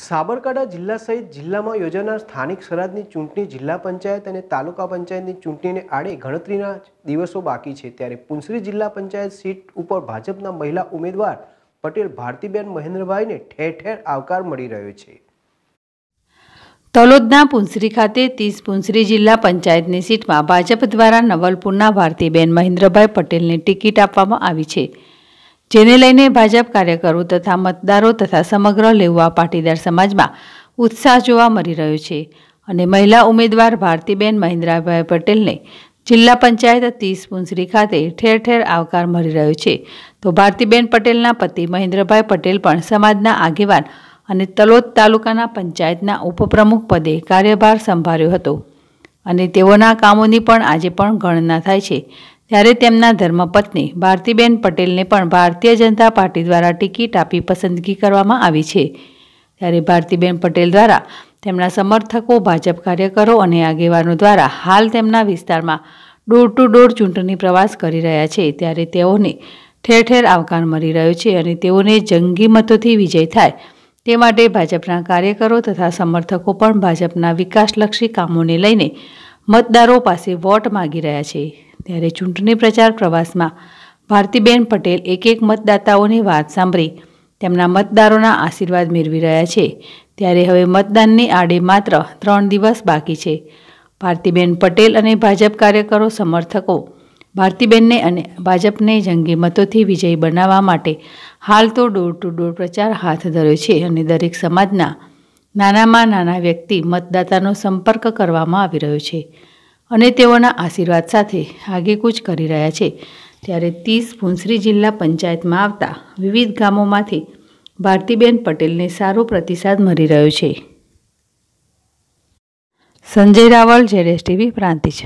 સાબરકાંઠા જિલ્લા સહિત જિલ્લામાં યોજાનાર સ્થાનિક સ્વરાજની ચૂંટણી જિલ્લા પંચાયત અને તાલુકા પંચાયતની ચૂંટણીને આડે ગણતરીના દિવસો બાકી છે ત્યારે પુંસરી જિલ્લા પંચાયત સીટ ઉપર ભાજપના મહિલા ઉમેદવાર પટેલ ભારતીબેન મહેન્દ્રભાઈને ઠેર ઠેર આવકાર મળી રહ્યો છે તલોદના પુંસરી ખાતે ત્રીસ પુંસરી જિલ્લા પંચાયતની સીટમાં ભાજપ દ્વારા નવલપુરના ભારતીબેન મહેન્દ્રભાઈ પટેલને ટિકિટ આપવામાં આવી છે જેને લઈને ભાજપ કાર્યકરો તથા મતદારો તથા સમગ્ર લેવવા પાટીદાર સમાજમાં ઉત્સાહ જોવા મળી રહ્યો છે અને મહિલા ઉમેદવાર ભારતીબેન મહિન્દ્રાભાઈ પટેલને જિલ્લા પંચાયત તીસપુંસરી ખાતે ઠેર ઠેર આવકાર મળી રહ્યો છે તો ભારતીબેન પટેલના પતિ મહેન્દ્રભાઈ પટેલ પણ સમાજના આગેવાન અને તલોદ તાલુકાના પંચાયતના ઉપપ્રમુખ પદે કાર્યભાર સંભાળ્યો હતો અને તેઓના કામોની પણ આજે પણ ગણના થાય છે ત્યારે તેમના ધર્મપત્ની ભારતીબેન પટેલને પણ ભારતીય જનતા પાર્ટી દ્વારા ટિકિટ આપી પસંદગી કરવામાં આવી છે ત્યારે ભારતીબેન પટેલ દ્વારા તેમના સમર્થકો ભાજપ કાર્યકરો અને આગેવાનો દ્વારા હાલ તેમના વિસ્તારમાં ડોર ટુ ડોર ચૂંટણી પ્રવાસ કરી રહ્યા છે ત્યારે તેઓને ઠેર ઠેર આવકાર મળી રહ્યો છે અને તેઓને જંગી મતોથી વિજય થાય તે માટે ભાજપના કાર્યકરો તથા સમર્થકો પણ ભાજપના વિકાસલક્ષી કામોને લઈને મતદારો પાસે વોટ માગી રહ્યા છે ત્યારે ચૂંટણી પ્રચાર પ્રવાસમાં ભારતીબેન પટેલ એક એક મતદાતાઓની વાત સાંભળી તેમના મતદારોના આશીર્વાદ મેળવી રહ્યા છે ત્યારે હવે મતદાનની આડે માત્ર ત્રણ દિવસ બાકી છે ભારતીબેન પટેલ અને ભાજપ કાર્યકરો સમર્થકો ભારતીબેનને અને ભાજપને જંગી મતોથી વિજયી બનાવવા માટે હાલ તો ડોર ટુ ડોર પ્રચાર હાથ ધર્યો છે અને દરેક સમાજના નાનામાં નાના વ્યક્તિ મતદાતાનો સંપર્ક કરવામાં આવી રહ્યો છે અને તેઓના આશીર્વાદ સાથે આગેકૂચ કરી રહ્યા છે ત્યારે તીસ ભુંસરી જિલ્લા પંચાયતમાં આવતા વિવિધ ગામોમાંથી ભારતીબેન પટેલને સારો પ્રતિસાદ મળી રહ્યો છે Sanjay Raval Z S TV Prantij